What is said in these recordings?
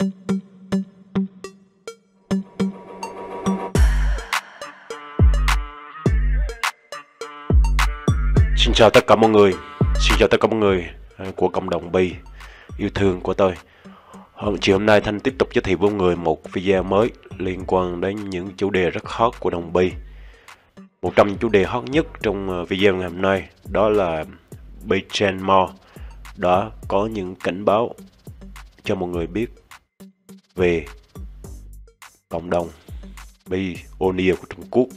Xin chào tất cả mọi người Xin chào tất cả mọi người à, của cộng đồng bi yêu thương của tôi hôm Chiều hôm nay Thanh tiếp tục giới thiệu với mọi người một video mới liên quan đến những chủ đề rất hot của đồng bi Một trong những chủ đề hot nhất trong à, video ngày hôm nay đó là Bi Chain Mall đã có những cảnh báo cho mọi người biết về cộng đồng pioneer của Trung Quốc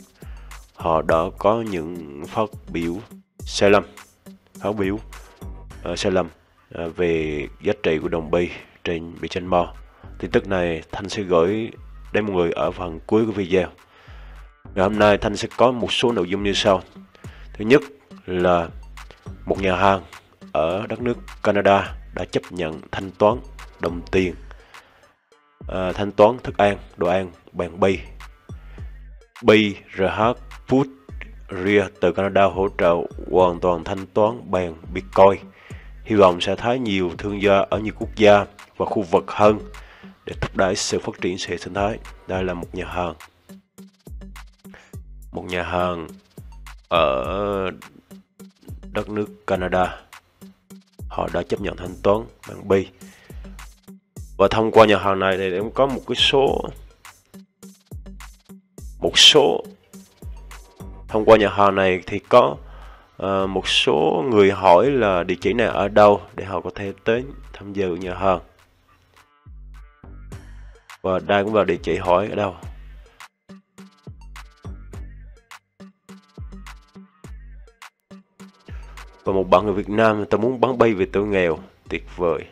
họ đã có những phát biểu sai lầm phát biểu uh, sai lầm uh, về giá trị của đồng bi trên Bitcoin Mall tin tức này Thanh sẽ gửi đến mọi người ở phần cuối của video ngày hôm nay Thanh sẽ có một số nội dung như sau thứ nhất là một nhà hàng ở đất nước Canada đã chấp nhận thanh toán đồng tiền uh, thanh toán thức ăn, đồ ăn bằng bi, bi RH food Ria từ Canada hỗ trợ hoàn toàn thanh toán bằng Bitcoin. Hy vọng sẽ thấy nhiều thương gia ở nhiều quốc gia và khu vực hơn để thúc đẩy sự phát triển hệ sinh thái. Đây là một nhà hàng. Một nhà hàng ở đất nước Canada. Họ đã chấp nhận thanh toán bằng Pay và thông qua nhà hàng này thì em có một cái số một số thông qua nhà hàng này thì có uh, một số người hỏi là địa chỉ này ở đâu để họ có thể tới tham dự nhà hàng và đây cũng là địa chỉ hỏi ở đâu và một bạn người Việt Nam tôi muốn bắn bay vì tôi nghèo tuyệt vời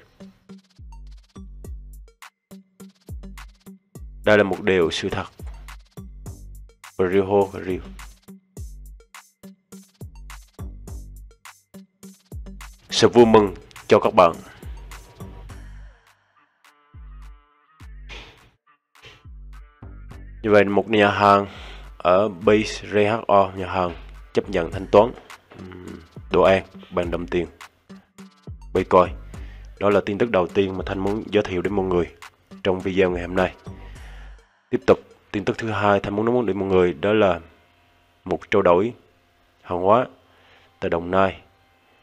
Đây là một điều sự thật. Rio Rio. Sự vui mừng cho các bạn. Như vậy một nhà hàng ở Base RHO nhà hàng chấp nhận thanh toán đồ ăn bằng đồng tiền Bitcoin. Đó là tin tức đầu tiên mà Thanh muốn giới thiệu đến mọi người trong video ngày hôm nay. Tiếp tục, tin tức thứ hai thanh muốn nói muốn mọi người đó là một trao đổi hàng hóa tại Đồng Nai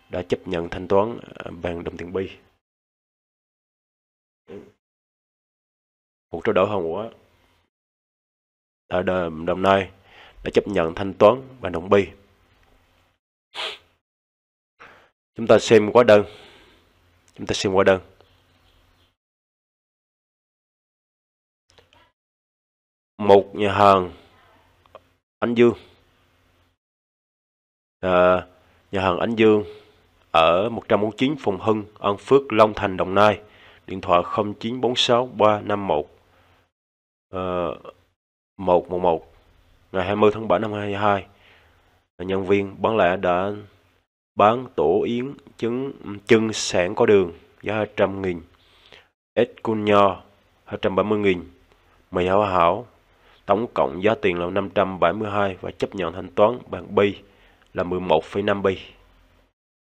đã chấp nhận thanh toán à, bằng đồng tiền bi. Một trao đổi hàng hóa tại Đồng Nai đã chấp nhận thanh toán bằng đồng bi. Chúng ta xem hóa đơn. Chúng ta xem hóa đơn. một nhà hàng Ánh Dương à, nhà hàng Ánh Dương ở 149 Phùng Hưng, An Phước, Long Thành, Đồng Nai. Điện thoại 0946 351 uh, 111 ngày 20 tháng 7 năm 2022. Nhân viên bán lẻ đã bán tổ yến trứng chân sản có đường giá 200 nghìn, ếch cun nho 270 nghìn, mì hảo hảo Tổng cộng giá tiền là 572 và chấp nhận thanh toán bằng bi là 11,5 bi.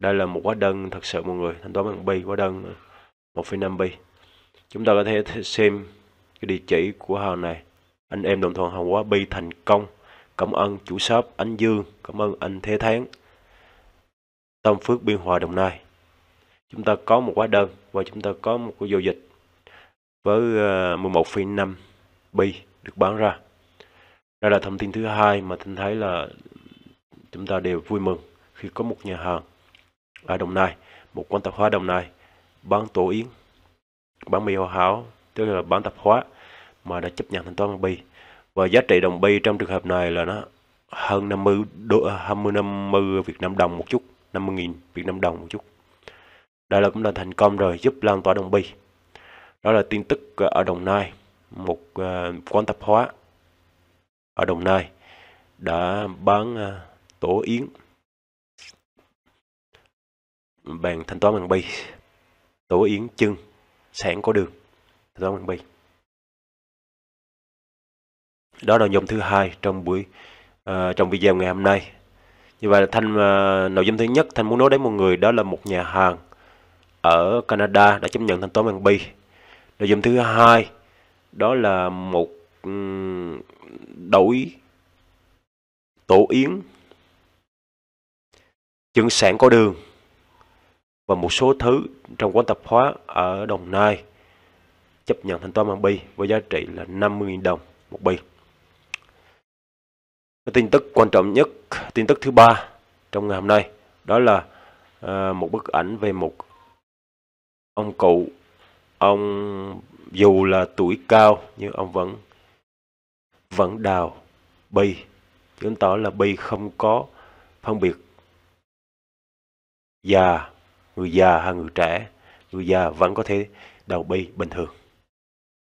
Đây là một hóa đơn thật sự mọi người, thanh toán bằng bi, hóa đơn 1,5 bi. Chúng ta có thể xem cái địa chỉ của hàng này. Anh em đồng thuận hàng hóa bi thành công. Cảm ơn chủ shop anh Dương, cảm ơn anh Thế Tháng. Tam Phước Biên Hòa Đồng Nai. Chúng ta có một hóa đơn và chúng ta có một cái giao dịch với 11,5 ờ, bi được bán ra. Đây là thông tin thứ hai mà Thanh thấy là chúng ta đều vui mừng khi có một nhà hàng ở Đồng Nai, một quán tạp hóa Đồng Nai bán tổ yến, bán mì hoa hảo, tức là bán tạp hóa mà đã chấp nhận thanh toán bằng bi. Và giá trị đồng bi trong trường hợp này là nó hơn 50 đô 20 à, 50 Việt Nam đồng một chút, 50.000 Việt Nam đồng một chút. Đây là cũng là thành công rồi giúp lan tỏa đồng bi. Đó là tin tức ở Đồng Nai, một à, quán tạp hóa ở Đồng Nai đã bán à, tổ yến bằng thanh toán bằng bi tổ yến chân sẵn có đường thanh toán bằng bi đó là nội dung thứ hai trong buổi uh, trong video ngày hôm nay như vậy là thanh uh, nội dung thứ nhất thanh muốn nói đến một người đó là một nhà hàng ở Canada đã chấp nhận thanh toán bằng bi nội dung thứ hai đó là một đổi tổ yến, trứng sản có đường và một số thứ trong quán tạp hóa ở Đồng Nai chấp nhận thanh toán bằng bi với giá trị là 50.000 đồng một bi. tin tức quan trọng nhất, tin tức thứ ba trong ngày hôm nay đó là à, một bức ảnh về một ông cụ ông dù là tuổi cao nhưng ông vẫn vẫn đào bi chứng tỏ là bi không có phân biệt già người già hay người trẻ người già vẫn có thể đào bi bình thường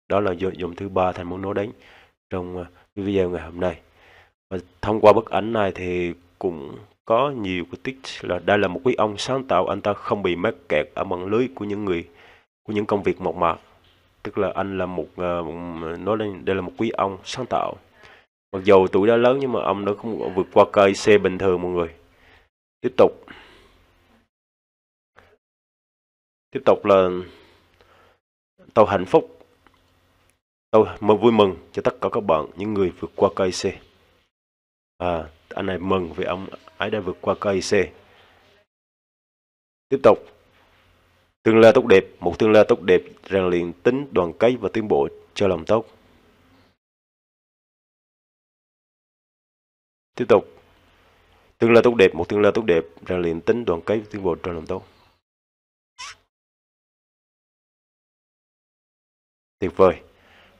đó là dụng, dụng thứ ba thành muốn nói đến trong à, video ngày hôm nay và thông qua bức ảnh này thì cũng có nhiều cái tích là đây là một quý ông sáng tạo anh ta không bị mắc kẹt ở mạng lưới của những người của những công việc mộc mạc tức là anh là một, ờ, một nói lên đây là một quý ông sáng tạo mặc dù tuổi đã lớn nhưng mà ông nó không vượt qua cây xe bình thường mọi người tiếp tục tiếp tục là tôi hạnh phúc tôi mừng vui mừng cho tất cả các bạn những người vượt qua cây xe à, anh này mừng vì ông ấy đã vượt qua cây xe tiếp tục Tương lai tốt đẹp, một tương lai tốt đẹp rèn luyện tính đoàn kết và tiến bộ cho lòng tốt. Tiếp tục. Tương lai tốt đẹp, một tương lai tốt đẹp rèn luyện tính đoàn kết và tiến bộ cho lòng tốt. Tuyệt vời.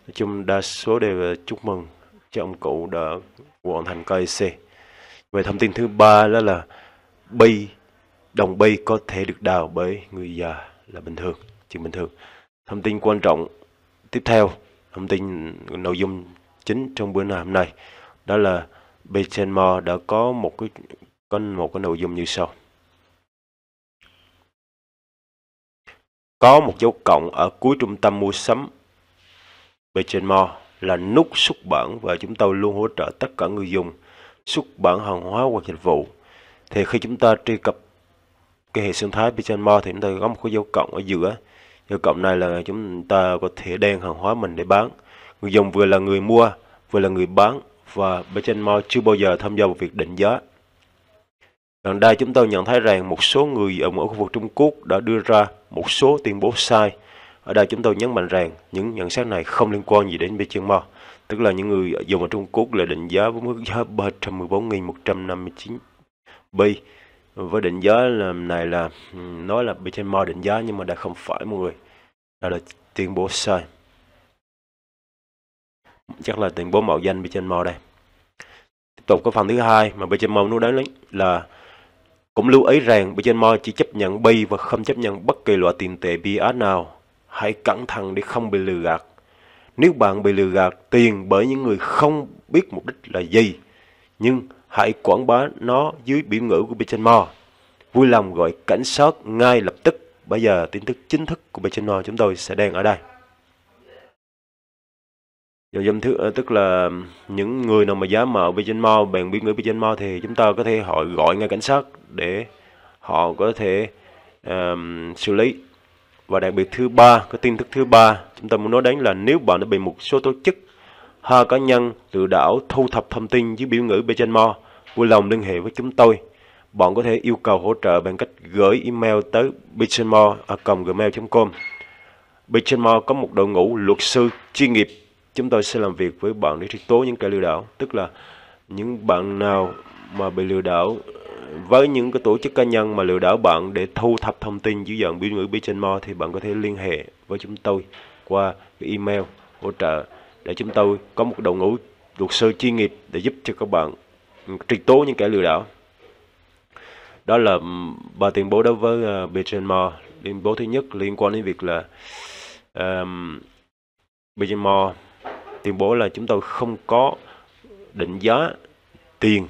Nói chung đa số đều chúc mừng cho ông cụ đã hoàn thành KIC. Về thông tin thứ ba đó là bi đồng bi có thể được đào bởi người già là bình thường, chuyện bình thường. Thông tin quan trọng tiếp theo, thông tin nội dung chính trong bữa nay hôm nay đó là Bechemore đã có một cái con một cái nội dung như sau. Có một dấu cộng ở cuối trung tâm mua sắm Bechemore là nút xuất bản và chúng tôi luôn hỗ trợ tất cả người dùng xuất bản hàng hóa hoặc dịch vụ. Thì khi chúng ta truy cập cái hệ sinh thái Pigeon thì chúng ta có một cái dấu cộng ở giữa dấu cộng này là chúng ta có thể đen hàng hóa mình để bán người dùng vừa là người mua vừa là người bán và Pigeon Mall chưa bao giờ tham gia vào việc định giá Gần đây chúng tôi nhận thấy rằng một số người ở mỗi khu vực Trung Quốc đã đưa ra một số tuyên bố sai. Ở đây chúng tôi nhấn mạnh rằng những nhận xét này không liên quan gì đến Beijing Mall, tức là những người dùng ở Trung Quốc là định giá với mức giá 314.159 bi với định giá là, này là nói là Bitcoin định giá nhưng mà đã không phải mọi người là, là tuyên bố sai chắc là tuyên bố mạo danh Bitcoin đây tiếp tục có phần thứ hai mà Bitcoin nói đến là cũng lưu ý rằng Bitcoin chỉ chấp nhận bi và không chấp nhận bất kỳ loại tiền tệ BS nào hãy cẩn thận để không bị lừa gạt nếu bạn bị lừa gạt tiền bởi những người không biết mục đích là gì nhưng hãy quảng bá nó dưới biểu ngữ của Bichonmo. Vui lòng gọi cảnh sát ngay lập tức. Bây giờ tin tức chính thức của Bichonmo chúng tôi sẽ đang ở đây. Dò dạ, dâm dạ, thứ ờ, tức là những người nào mà dám mở Bichonmo bằng biểu ngữ Bichonmo thì chúng ta có thể họ gọi ngay cảnh sát để họ có thể um, xử lý. Và đặc biệt thứ ba, cái tin tức thứ ba chúng ta muốn nói đến là nếu bạn đã bị một số tổ chức hai cá nhân lừa đảo thu thập thông tin dưới biểu ngữ Bichonmo vui lòng liên hệ với chúng tôi. Bọn có thể yêu cầu hỗ trợ bằng cách gửi email tới bitchenmore.gmail.com. Bitchenmore có một đội ngũ luật sư chuyên nghiệp. Chúng tôi sẽ làm việc với bạn để truy tố những kẻ lừa đảo, tức là những bạn nào mà bị lừa đảo với những cái tổ chức cá nhân mà lừa đảo bạn để thu thập thông tin dưới dạng biểu ngữ Bitchenmore thì bạn có thể liên hệ với chúng tôi qua cái email hỗ trợ để chúng tôi có một đội ngũ luật sư chuyên nghiệp để giúp cho các bạn truy tố những kẻ lừa đảo đó là ba tuyên bố đối với uh, ờ, Bill tuyên bố thứ nhất liên quan đến việc là um, Bill tuyên bố là chúng tôi không có định giá tiền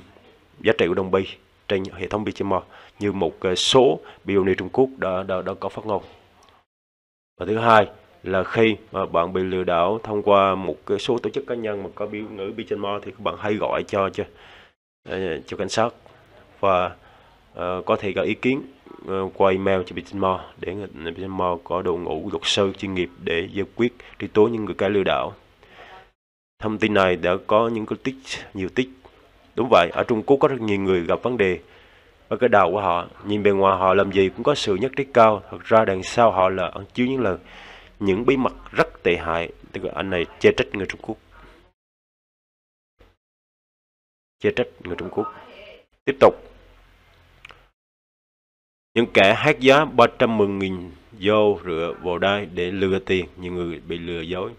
giá trị của đồng bi trên hệ thống BitMEX như một số billionaire Trung Quốc đã, đã, đã có phát ngôn. Và thứ hai là khi mà bạn bị lừa đảo thông qua một số tổ chức cá nhân mà có biểu ngữ BitMEX thì các bạn hãy gọi cho cho Ờ, cho cảnh sát và uh, có thể gửi ý kiến uh, qua email cho Bitmore để Bitmore có đội ngũ luật sư chuyên nghiệp để giải quyết truy tố những người cái lừa đảo. Thông tin này đã có những cái tích nhiều tích. Đúng vậy, ở Trung Quốc có rất nhiều người gặp vấn đề ở cái đầu của họ, nhìn bề ngoài họ làm gì cũng có sự nhất trí cao, thật ra đằng sau họ là ẩn chứa những lời những bí mật rất tệ hại. Tức là anh này che trách người Trung Quốc. chê trách người Trung Quốc. Tiếp tục. Những kẻ hát giá 310.000 vô rửa vào đai để lừa tiền, nhiều người bị lừa dối.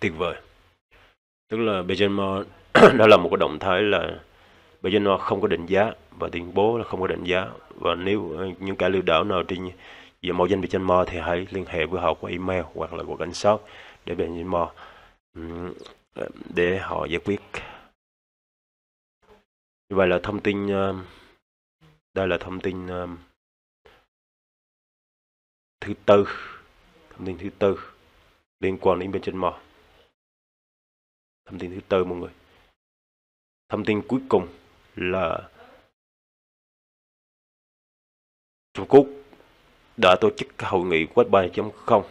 Tuyệt vời. Tức là Beijing đó là một cái động thái là Beijing không có định giá và tuyên bố là không có định giá. Và nếu ờ, những kẻ lừa đảo nào trên về mạo danh Beijing thì hãy liên hệ với họ qua email hoặc là qua cảnh sát để Beijing để họ giải quyết như vậy là thông tin ờ, đây là thông tin ờ, thứ tư thông tin thứ tư liên quan đến bên trên mò thông tin thứ tư mọi người thông tin cuối cùng là Trung Quốc đã tổ chức hội nghị Web3.0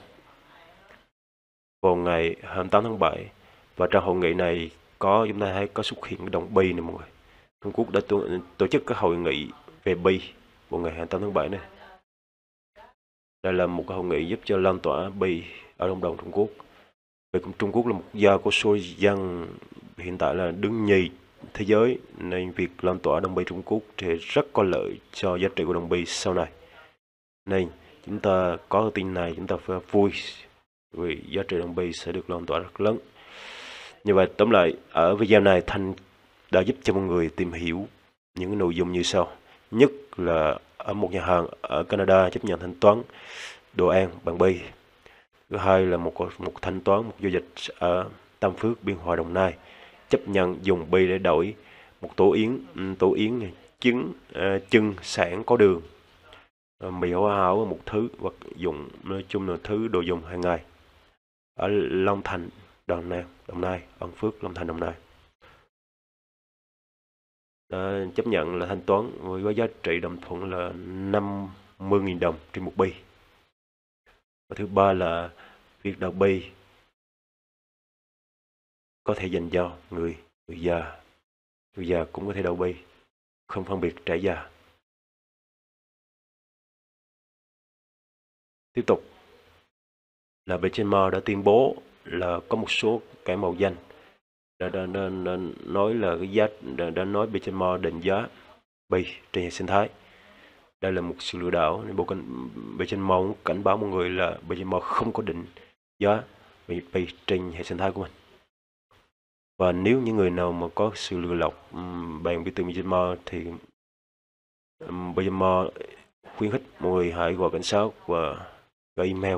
vào ngày 28 tháng 7 và trong hội nghị này có chúng ta thấy có xuất hiện cái đồng bi này mọi người Trung Quốc đã tổ, tổ chức cái hội nghị về bi vào ngày 28 tháng 7 này đây là một cái hội nghị giúp cho lan tỏa bi ở cộng đồng Trung Quốc vì Trung Quốc là một quốc gia có số dân hiện tại là đứng nhì thế giới nên việc lan tỏa đồng bi Trung Quốc thì rất có lợi cho giá trị của đồng bi sau này nên chúng ta có tin này chúng ta phải vui vì giá trị đồng bi sẽ được lan tỏa rất lớn. Như vậy, tóm lại, ở video này Thanh đã giúp cho mọi người tìm hiểu những nội dung như sau. Nhất là ở một nhà hàng ở Canada chấp nhận thanh toán đồ ăn bằng bi. Thứ hai là một một thanh toán một giao dịch ở Tam Phước, Biên Hòa, Đồng Nai chấp nhận dùng bi để đổi một tổ yến, ừ, tổ yến trứng, ờ, chân, sản có đường, ờ, mì hảo hảo một thứ vật dụng nói chung là thứ đồ dùng hàng ngày ở Long Thành, Đồng Nai, Đồng Nai, An Phước, Long Thành, Đồng Nai. Đó, ờ, chấp nhận là thanh toán với giá trị đồng thuận là 50.000 đồng trên một bi. Và thứ ba là việc đầu bi có thể dành cho người người già người già cũng có thể đầu bi không phân biệt trẻ già tiếp tục là Benchmark đã tuyên bố là có một số cái màu danh đã, đã, đã, đã nói là cái giá đã, đã nói Benchmark định giá bay trên hệ sinh thái đây là một sự lừa đảo nên bộ cảnh Benchmark cảnh báo mọi người là Benchmark không có định giá bay trên hệ sinh thái của mình và nếu những người nào mà có sự lừa lọc bằng biểu tượng Benchmark thì Benchmark khuyến khích mọi người hãy gọi cảnh sát và gọi email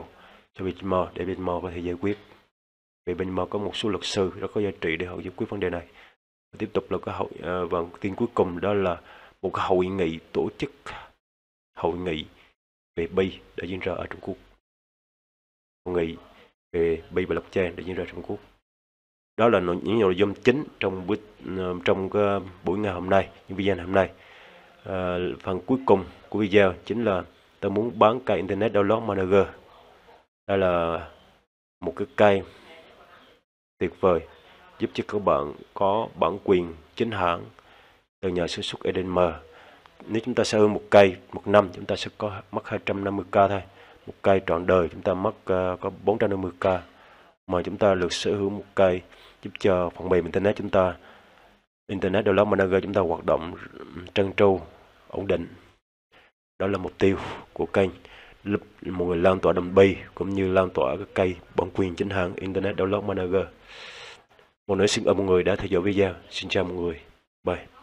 cho BitMo để BitMo có thể giải quyết vì BitMo có một số luật sư rất có giá trị để họ giải quyết vấn đề này và tiếp tục là cái hội à, và tin cuối cùng đó là một cái hội nghị tổ chức hội nghị về bi đã diễn ra ở Trung Quốc hội nghị về bi và blockchain đã diễn ra ở Trung Quốc đó là những nội dung chính trong buổi à, trong cái buổi ngày hôm nay những video ngày hôm nay à, phần cuối cùng của video chính là tôi muốn bán cái internet download manager đây là một cái cây tuyệt vời giúp cho các bạn có bản quyền chính hãng từ nhà sản xuất Edenmer. Nếu chúng ta sở hữu một cây một năm chúng ta sẽ có mất 250k thôi. Một cây trọn đời chúng ta mất uh, có 450k mà chúng ta được sở hữu một cây giúp cho phần mềm internet chúng ta Internet Development Manager chúng ta hoạt động trơn tru, ổn định. Đó là mục tiêu của kênh một người lan tỏa đầm bay cũng như lan tỏa các cây bản quyền chính hãng Internet Download Manager. Một nữa xin ơn mọi người đã theo dõi video. Xin chào mọi người. Bye.